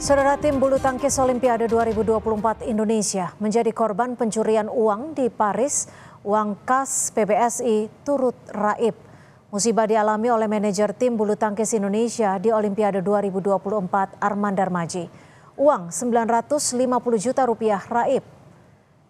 Saudara tim bulu tangkis Olimpiade 2024 Indonesia menjadi korban pencurian uang di Paris. Uang kas PBSI turut raib. Musibah dialami oleh manajer tim bulu tangkis Indonesia di Olimpiade 2024 Arman Darmaji. Uang 950 juta rupiah raib.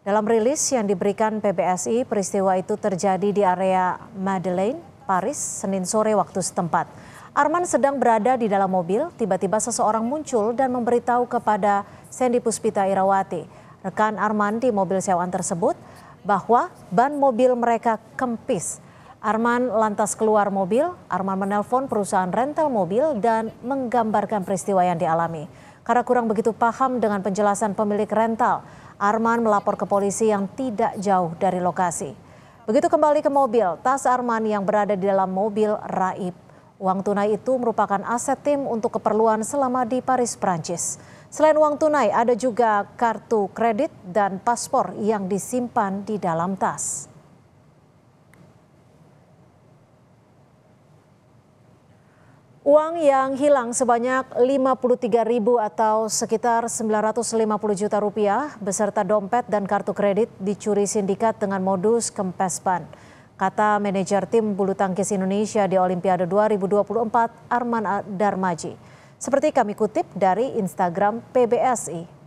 Dalam rilis yang diberikan PBSI, peristiwa itu terjadi di area Madeleine, Paris, Senin sore waktu setempat. Arman sedang berada di dalam mobil, tiba-tiba seseorang muncul dan memberitahu kepada Sandy Puspita Irawati, rekan Arman di mobil sewaan tersebut, bahwa ban mobil mereka kempis. Arman lantas keluar mobil, Arman menelpon perusahaan rental mobil dan menggambarkan peristiwa yang dialami. Karena kurang begitu paham dengan penjelasan pemilik rental, Arman melapor ke polisi yang tidak jauh dari lokasi. Begitu kembali ke mobil, tas Arman yang berada di dalam mobil raib Uang tunai itu merupakan aset tim untuk keperluan selama di Paris, Prancis. Selain uang tunai, ada juga kartu kredit dan paspor yang disimpan di dalam tas. Uang yang hilang sebanyak 53 ribu atau sekitar 950 juta rupiah beserta dompet dan kartu kredit dicuri sindikat dengan modus kempes ban. Kata manajer tim bulu tangkis Indonesia di Olimpiade 2024 Arman Darmaji. Seperti kami kutip dari Instagram PBSI.